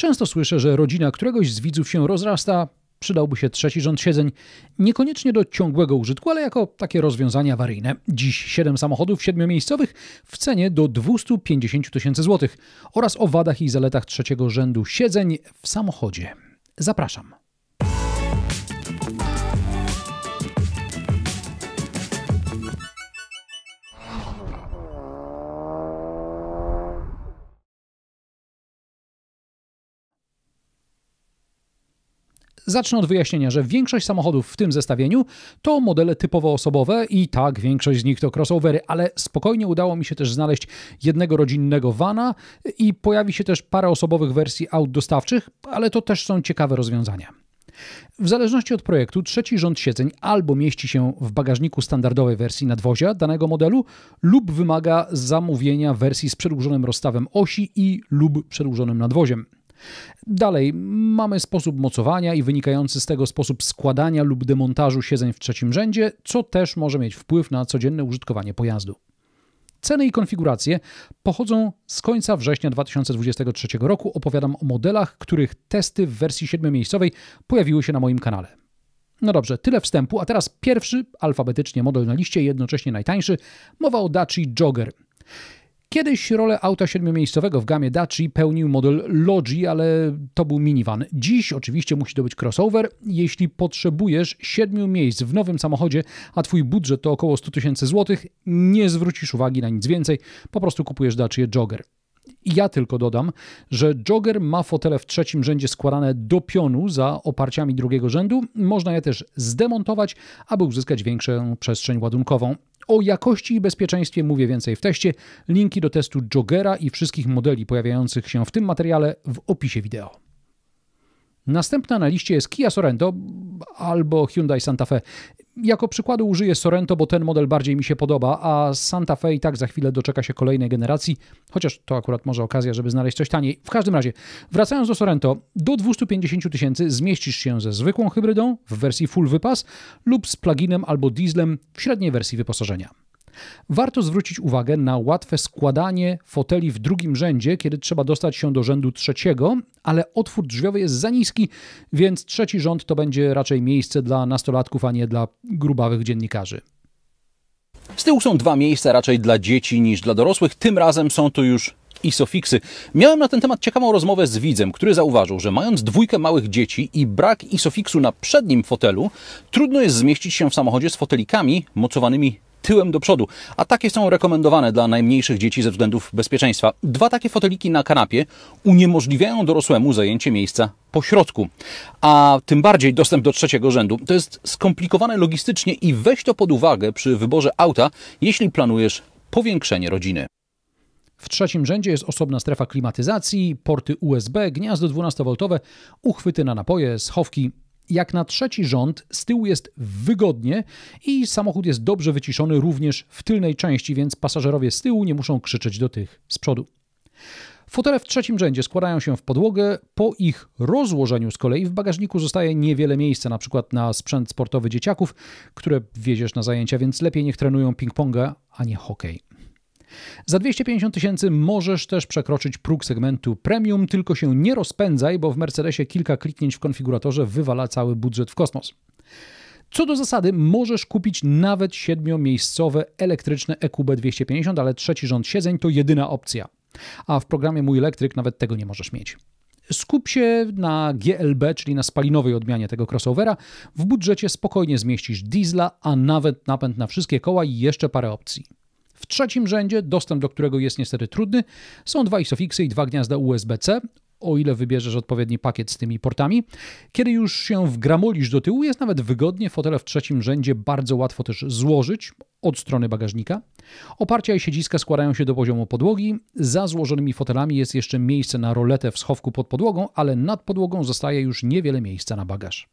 Często słyszę, że rodzina któregoś z widzów się rozrasta, przydałby się trzeci rząd siedzeń, niekoniecznie do ciągłego użytku, ale jako takie rozwiązanie awaryjne. Dziś 7 samochodów siedmiomiejscowych w cenie do 250 tysięcy złotych oraz o wadach i zaletach trzeciego rzędu siedzeń w samochodzie. Zapraszam. Zacznę od wyjaśnienia, że większość samochodów w tym zestawieniu to modele typowo osobowe i tak, większość z nich to crossovery, ale spokojnie udało mi się też znaleźć jednego rodzinnego vana i pojawi się też parę osobowych wersji aut dostawczych, ale to też są ciekawe rozwiązania. W zależności od projektu, trzeci rząd siedzeń albo mieści się w bagażniku standardowej wersji nadwozia danego modelu, lub wymaga zamówienia wersji z przedłużonym rozstawem osi i lub przedłużonym nadwoziem. Dalej, mamy sposób mocowania i wynikający z tego sposób składania lub demontażu siedzeń w trzecim rzędzie, co też może mieć wpływ na codzienne użytkowanie pojazdu. Ceny i konfiguracje pochodzą z końca września 2023 roku. Opowiadam o modelach, których testy w wersji siedmiomiejscowej miejscowej pojawiły się na moim kanale. No dobrze, tyle wstępu, a teraz pierwszy, alfabetycznie model na liście, jednocześnie najtańszy, mowa o Dacia Jogger. Kiedyś rolę auta siedmiomiejscowego w gamie Dacia pełnił model Logi, ale to był minivan. Dziś oczywiście musi to być crossover. Jeśli potrzebujesz siedmiu miejsc w nowym samochodzie, a twój budżet to około 100 tysięcy złotych, nie zwrócisz uwagi na nic więcej, po prostu kupujesz Dacia Jogger. Ja tylko dodam, że jogger ma fotele w trzecim rzędzie składane do pionu za oparciami drugiego rzędu. Można je też zdemontować, aby uzyskać większą przestrzeń ładunkową. O jakości i bezpieczeństwie mówię więcej w teście. Linki do testu Jogera i wszystkich modeli pojawiających się w tym materiale w opisie wideo. Następna na liście jest Kia Sorento albo Hyundai Santa Fe. Jako przykładu użyję Sorento, bo ten model bardziej mi się podoba, a Santa Fe i tak za chwilę doczeka się kolejnej generacji, chociaż to akurat może okazja, żeby znaleźć coś taniej. W każdym razie, wracając do Sorento, do 250 tysięcy zmieścisz się ze zwykłą hybrydą w wersji full wypas lub z pluginem albo dieslem w średniej wersji wyposażenia. Warto zwrócić uwagę na łatwe składanie foteli w drugim rzędzie, kiedy trzeba dostać się do rzędu trzeciego, ale otwór drzwiowy jest za niski, więc trzeci rząd to będzie raczej miejsce dla nastolatków, a nie dla grubawych dziennikarzy. Z tyłu są dwa miejsca raczej dla dzieci niż dla dorosłych. Tym razem są to już isofiksy. Miałem na ten temat ciekawą rozmowę z widzem, który zauważył, że mając dwójkę małych dzieci i brak isofiksu na przednim fotelu, trudno jest zmieścić się w samochodzie z fotelikami mocowanymi tyłem do przodu, a takie są rekomendowane dla najmniejszych dzieci ze względów bezpieczeństwa. Dwa takie foteliki na kanapie uniemożliwiają dorosłemu zajęcie miejsca po środku, a tym bardziej dostęp do trzeciego rzędu. To jest skomplikowane logistycznie i weź to pod uwagę przy wyborze auta, jeśli planujesz powiększenie rodziny. W trzecim rzędzie jest osobna strefa klimatyzacji, porty USB, gniazdo 12V, uchwyty na napoje, schowki jak na trzeci rząd, z tyłu jest wygodnie i samochód jest dobrze wyciszony również w tylnej części, więc pasażerowie z tyłu nie muszą krzyczeć do tych z przodu. Fotele w trzecim rzędzie składają się w podłogę, po ich rozłożeniu z kolei w bagażniku zostaje niewiele miejsca, na przykład na sprzęt sportowy dzieciaków, które wiedziesz na zajęcia, więc lepiej niech trenują ping-ponga, a nie hokej. Za 250 tysięcy możesz też przekroczyć próg segmentu premium, tylko się nie rozpędzaj, bo w Mercedesie kilka kliknięć w konfiguratorze wywala cały budżet w kosmos. Co do zasady, możesz kupić nawet siedmiomiejscowe elektryczne EQB 250, ale trzeci rząd siedzeń to jedyna opcja. A w programie Mój Elektryk nawet tego nie możesz mieć. Skup się na GLB, czyli na spalinowej odmianie tego crossovera. W budżecie spokojnie zmieścisz diesla, a nawet napęd na wszystkie koła i jeszcze parę opcji trzecim rzędzie, dostęp do którego jest niestety trudny, są dwa ISOFIXy i dwa gniazda USB-C, o ile wybierzesz odpowiedni pakiet z tymi portami. Kiedy już się wgramolisz do tyłu, jest nawet wygodnie, fotele w trzecim rzędzie bardzo łatwo też złożyć od strony bagażnika. Oparcia i siedziska składają się do poziomu podłogi. Za złożonymi fotelami jest jeszcze miejsce na roletę w schowku pod podłogą, ale nad podłogą zostaje już niewiele miejsca na bagaż.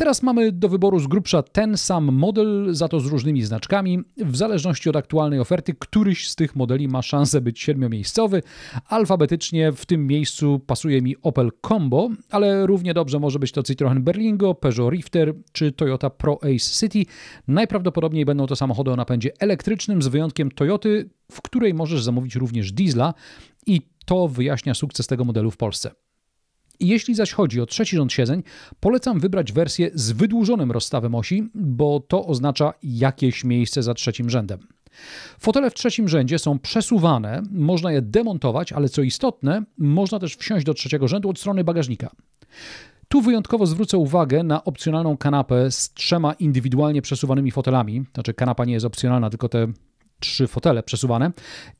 Teraz mamy do wyboru z grubsza ten sam model, za to z różnymi znaczkami. W zależności od aktualnej oferty, któryś z tych modeli ma szansę być siedmiomiejscowy. Alfabetycznie w tym miejscu pasuje mi Opel Combo, ale równie dobrze może być to Citroen Berlingo, Peugeot Rifter czy Toyota Pro Ace City. Najprawdopodobniej będą to samochody o napędzie elektrycznym, z wyjątkiem Toyoty, w której możesz zamówić również diesla i to wyjaśnia sukces tego modelu w Polsce. Jeśli zaś chodzi o trzeci rząd siedzeń, polecam wybrać wersję z wydłużonym rozstawem osi, bo to oznacza jakieś miejsce za trzecim rzędem. Fotele w trzecim rzędzie są przesuwane, można je demontować, ale co istotne, można też wsiąść do trzeciego rzędu od strony bagażnika. Tu wyjątkowo zwrócę uwagę na opcjonalną kanapę z trzema indywidualnie przesuwanymi fotelami. Znaczy, kanapa nie jest opcjonalna, tylko te trzy fotele przesuwane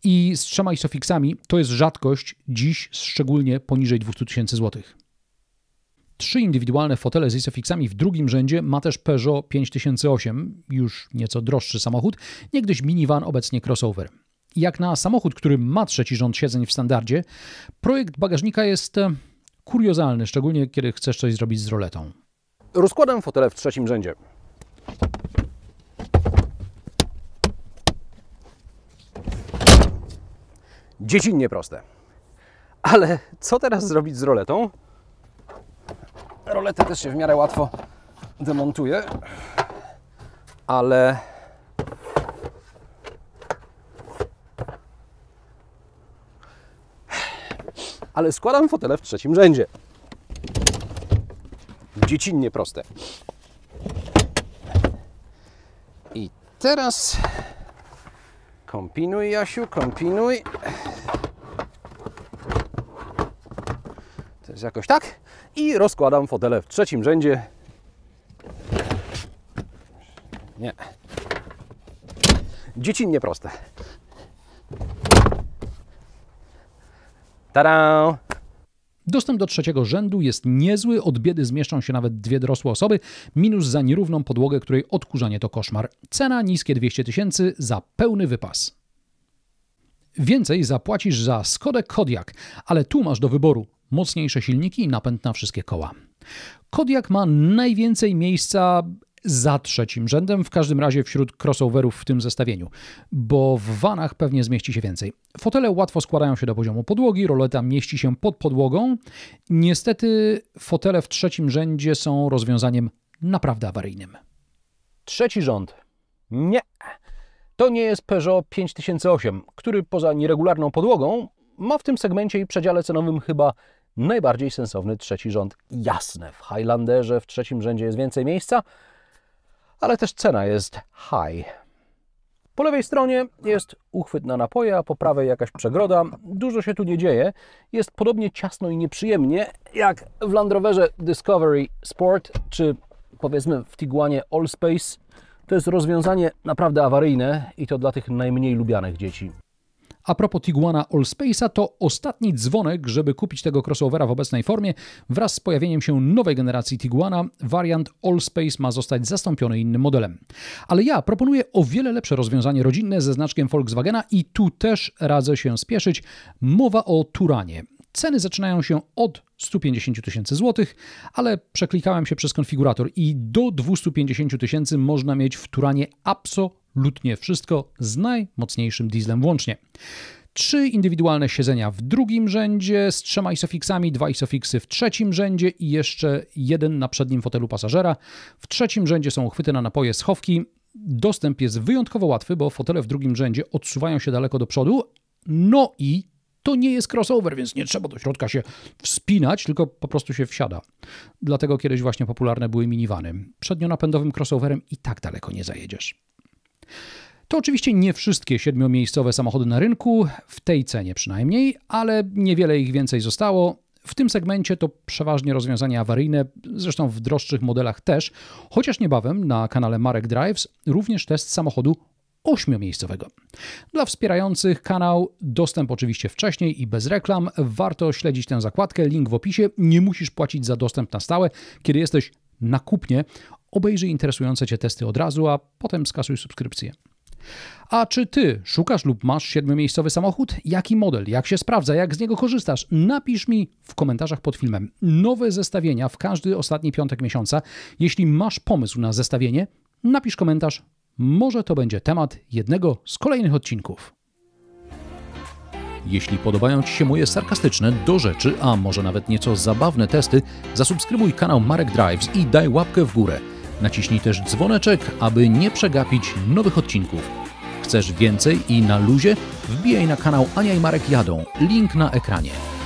i z trzema isofiksami to jest rzadkość dziś szczególnie poniżej 2000 zł. Trzy indywidualne fotele z isofiksami w drugim rzędzie ma też Peugeot 5008, już nieco droższy samochód, niegdyś minivan, obecnie crossover. Jak na samochód, który ma trzeci rząd siedzeń w standardzie, projekt bagażnika jest e, kuriozalny, szczególnie kiedy chcesz coś zrobić z roletą. Rozkładam fotele w trzecim rzędzie. dziecinnie proste. Ale co teraz zrobić z roletą? Roletę też się w miarę łatwo demontuje, ale ale składam fotele w trzecim rzędzie. Dziecinnie proste. I teraz kombinuj, Jasiu, kombinuj. jakoś tak. I rozkładam fotele w trzecim rzędzie. Nie. Dziecinnie proste. Tada! Dostęp do trzeciego rzędu jest niezły, od biedy zmieszczą się nawet dwie dorosłe osoby, minus za nierówną podłogę, której odkurzanie to koszmar. Cena niskie 200 tysięcy za pełny wypas. Więcej zapłacisz za Skodę Kodiak, ale tu masz do wyboru mocniejsze silniki i napęd na wszystkie koła. Kodiak ma najwięcej miejsca za trzecim rzędem, w każdym razie wśród crossoverów w tym zestawieniu, bo w vanach pewnie zmieści się więcej. Fotele łatwo składają się do poziomu podłogi, roleta mieści się pod podłogą. Niestety fotele w trzecim rzędzie są rozwiązaniem naprawdę awaryjnym. Trzeci rząd. Nie. To nie jest Peugeot 5008, który poza nieregularną podłogą ma w tym segmencie i przedziale cenowym chyba najbardziej sensowny trzeci rząd. Jasne, w Highlanderze w trzecim rzędzie jest więcej miejsca, ale też cena jest high. Po lewej stronie jest uchwyt na napoje, a po prawej jakaś przegroda. Dużo się tu nie dzieje. Jest podobnie ciasno i nieprzyjemnie jak w Land Roverze Discovery Sport czy powiedzmy w Tiguanie All Space to jest rozwiązanie naprawdę awaryjne i to dla tych najmniej lubianych dzieci. A propos Tiguana Allspace'a, to ostatni dzwonek, żeby kupić tego crossovera w obecnej formie. Wraz z pojawieniem się nowej generacji Tiguana, wariant Allspace ma zostać zastąpiony innym modelem. Ale ja proponuję o wiele lepsze rozwiązanie rodzinne ze znaczkiem Volkswagena i tu też radzę się spieszyć. Mowa o Turanie. Ceny zaczynają się od 150 tysięcy złotych, ale przeklikałem się przez konfigurator i do 250 tysięcy można mieć w Turanie absolutnie wszystko z najmocniejszym dieslem włącznie trzy indywidualne siedzenia w drugim rzędzie z trzema isofiksami, dwa isofiksy w trzecim rzędzie i jeszcze jeden na przednim fotelu pasażera. W trzecim rzędzie są uchwyty na napoje schowki. Dostęp jest wyjątkowo łatwy, bo fotele w drugim rzędzie odsuwają się daleko do przodu. No i to nie jest crossover, więc nie trzeba do środka się wspinać, tylko po prostu się wsiada. Dlatego kiedyś właśnie popularne były minivany. Przednionapędowym crossoverem i tak daleko nie zajedziesz. To oczywiście nie wszystkie siedmiomiejscowe samochody na rynku, w tej cenie przynajmniej, ale niewiele ich więcej zostało. W tym segmencie to przeważnie rozwiązania awaryjne, zresztą w droższych modelach też, chociaż niebawem na kanale Marek Drives również test samochodu ośmiomiejscowego. Dla wspierających kanał dostęp oczywiście wcześniej i bez reklam. Warto śledzić tę zakładkę, link w opisie. Nie musisz płacić za dostęp na stałe. Kiedy jesteś na kupnie, obejrzyj interesujące Cię testy od razu, a potem skasuj subskrypcję. A czy ty szukasz lub masz siedmiomiejscowy samochód? Jaki model? Jak się sprawdza? Jak z niego korzystasz? Napisz mi w komentarzach pod filmem. Nowe zestawienia w każdy ostatni piątek miesiąca. Jeśli masz pomysł na zestawienie, napisz komentarz może to będzie temat jednego z kolejnych odcinków. Jeśli podobają Ci się moje sarkastyczne, do rzeczy, a może nawet nieco zabawne testy, zasubskrybuj kanał Marek Drives i daj łapkę w górę. Naciśnij też dzwoneczek, aby nie przegapić nowych odcinków. Chcesz więcej i na luzie? Wbijaj na kanał Ania i Marek Jadą. Link na ekranie.